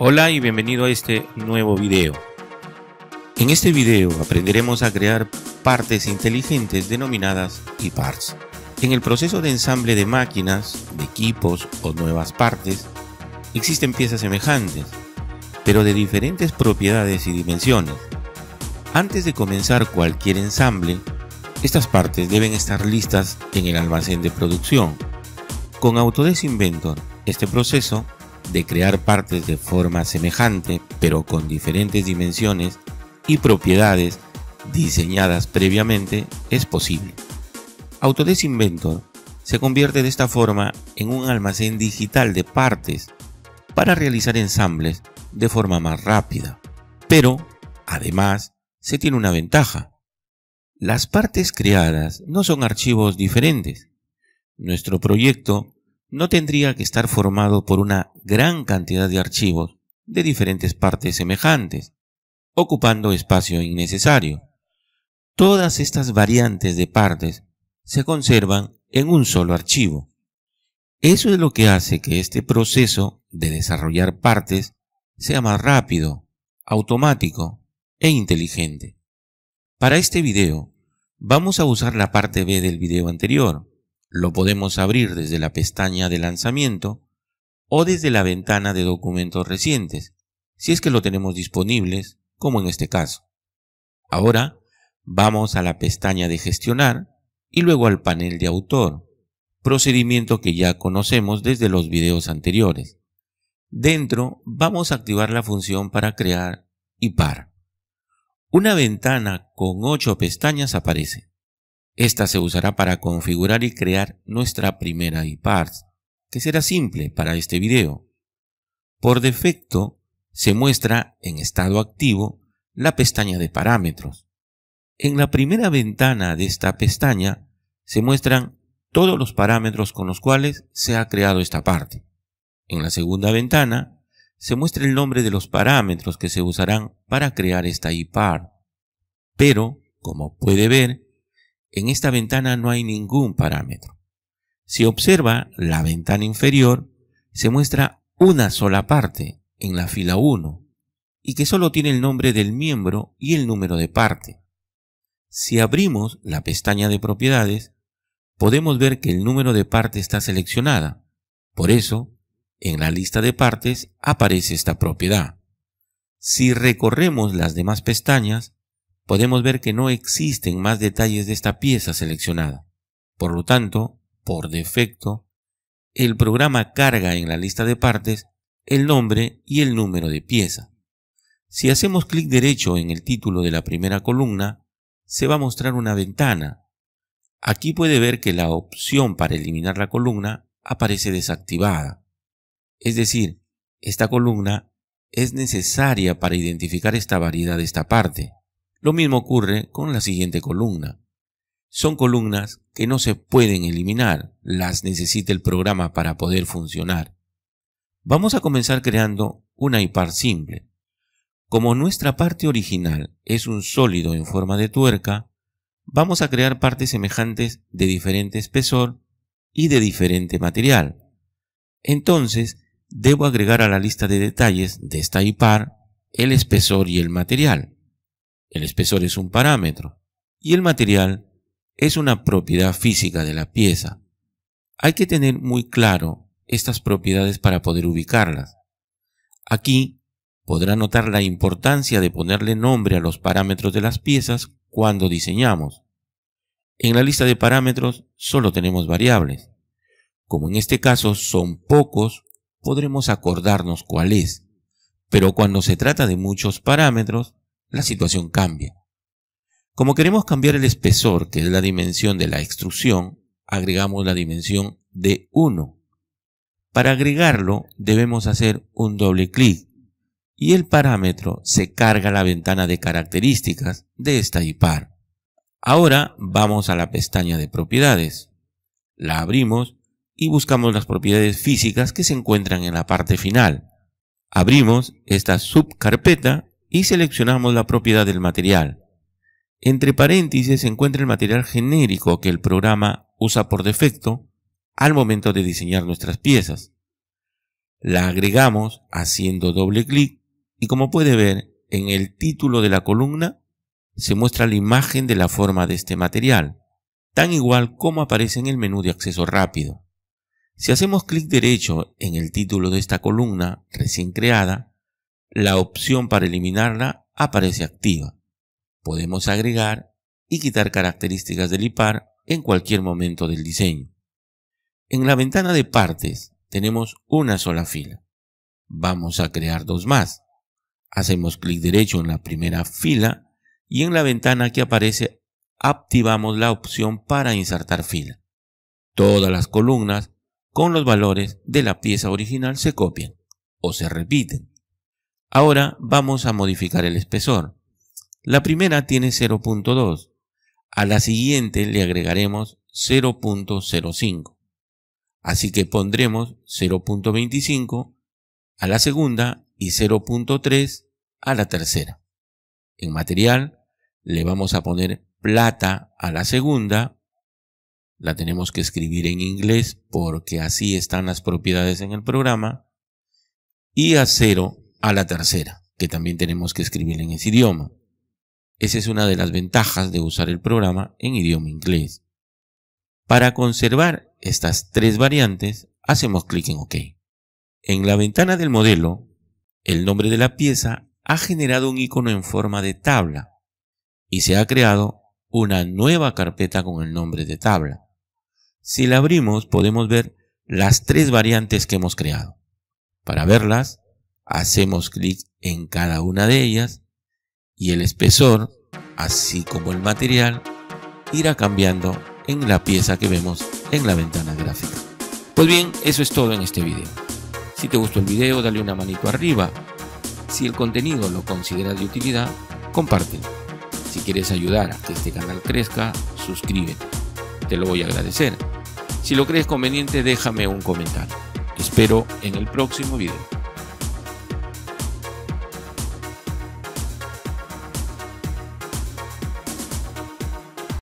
Hola y bienvenido a este nuevo video. En este video aprenderemos a crear partes inteligentes denominadas e-parts. En el proceso de ensamble de máquinas, de equipos o nuevas partes, existen piezas semejantes, pero de diferentes propiedades y dimensiones. Antes de comenzar cualquier ensamble, estas partes deben estar listas en el almacén de producción. Con Autodesk Inventor, este proceso de crear partes de forma semejante, pero con diferentes dimensiones y propiedades diseñadas previamente, es posible. Autodesk Inventor se convierte de esta forma en un almacén digital de partes para realizar ensambles de forma más rápida. Pero, además, se tiene una ventaja. Las partes creadas no son archivos diferentes. Nuestro proyecto no tendría que estar formado por una gran cantidad de archivos de diferentes partes semejantes, ocupando espacio innecesario. Todas estas variantes de partes se conservan en un solo archivo. Eso es lo que hace que este proceso de desarrollar partes sea más rápido, automático e inteligente. Para este video, vamos a usar la parte B del video anterior, lo podemos abrir desde la pestaña de lanzamiento o desde la ventana de documentos recientes, si es que lo tenemos disponibles, como en este caso. Ahora vamos a la pestaña de gestionar y luego al panel de autor, procedimiento que ya conocemos desde los videos anteriores. Dentro vamos a activar la función para crear y par. Una ventana con 8 pestañas aparece. Esta se usará para configurar y crear nuestra primera iParts, que será simple para este video. Por defecto, se muestra en estado activo la pestaña de parámetros. En la primera ventana de esta pestaña se muestran todos los parámetros con los cuales se ha creado esta parte. En la segunda ventana se muestra el nombre de los parámetros que se usarán para crear esta IPAR. Pero, como puede ver, en esta ventana no hay ningún parámetro. Si observa la ventana inferior, se muestra una sola parte en la fila 1 y que solo tiene el nombre del miembro y el número de parte. Si abrimos la pestaña de propiedades, podemos ver que el número de parte está seleccionada. Por eso, en la lista de partes aparece esta propiedad. Si recorremos las demás pestañas, podemos ver que no existen más detalles de esta pieza seleccionada. Por lo tanto, por defecto, el programa carga en la lista de partes el nombre y el número de pieza. Si hacemos clic derecho en el título de la primera columna, se va a mostrar una ventana. Aquí puede ver que la opción para eliminar la columna aparece desactivada. Es decir, esta columna es necesaria para identificar esta variedad de esta parte. Lo mismo ocurre con la siguiente columna. Son columnas que no se pueden eliminar, las necesita el programa para poder funcionar. Vamos a comenzar creando una IPAR simple. Como nuestra parte original es un sólido en forma de tuerca, vamos a crear partes semejantes de diferente espesor y de diferente material. Entonces, debo agregar a la lista de detalles de esta IPAR el espesor y el material. El espesor es un parámetro y el material es una propiedad física de la pieza. Hay que tener muy claro estas propiedades para poder ubicarlas. Aquí podrá notar la importancia de ponerle nombre a los parámetros de las piezas cuando diseñamos. En la lista de parámetros solo tenemos variables. Como en este caso son pocos, podremos acordarnos cuál es. Pero cuando se trata de muchos parámetros, la situación cambia. Como queremos cambiar el espesor, que es la dimensión de la extrusión, agregamos la dimensión de 1. Para agregarlo debemos hacer un doble clic y el parámetro se carga a la ventana de características de esta IPAR. Ahora vamos a la pestaña de propiedades. La abrimos y buscamos las propiedades físicas que se encuentran en la parte final. Abrimos esta subcarpeta y seleccionamos la propiedad del material. Entre paréntesis se encuentra el material genérico que el programa usa por defecto al momento de diseñar nuestras piezas. La agregamos haciendo doble clic y como puede ver en el título de la columna se muestra la imagen de la forma de este material, tan igual como aparece en el menú de acceso rápido. Si hacemos clic derecho en el título de esta columna recién creada, la opción para eliminarla aparece activa. Podemos agregar y quitar características del IPAR en cualquier momento del diseño. En la ventana de partes tenemos una sola fila. Vamos a crear dos más. Hacemos clic derecho en la primera fila y en la ventana que aparece activamos la opción para insertar fila. Todas las columnas con los valores de la pieza original se copian o se repiten. Ahora vamos a modificar el espesor. La primera tiene 0.2. A la siguiente le agregaremos 0.05. Así que pondremos 0.25 a la segunda y 0.3 a la tercera. En material le vamos a poner plata a la segunda. La tenemos que escribir en inglés porque así están las propiedades en el programa. Y acero a la tercera, que también tenemos que escribir en ese idioma. Esa es una de las ventajas de usar el programa en idioma inglés. Para conservar estas tres variantes, hacemos clic en OK. En la ventana del modelo, el nombre de la pieza ha generado un icono en forma de tabla y se ha creado una nueva carpeta con el nombre de tabla. Si la abrimos podemos ver las tres variantes que hemos creado. Para verlas, hacemos clic en cada una de ellas y el espesor, así como el material, irá cambiando en la pieza que vemos en la ventana gráfica. Pues bien, eso es todo en este video. Si te gustó el video, dale una manito arriba. Si el contenido lo consideras de utilidad, compártelo. Si quieres ayudar a que este canal crezca, suscríbete. Te lo voy a agradecer. Si lo crees conveniente, déjame un comentario. Te espero en el próximo video.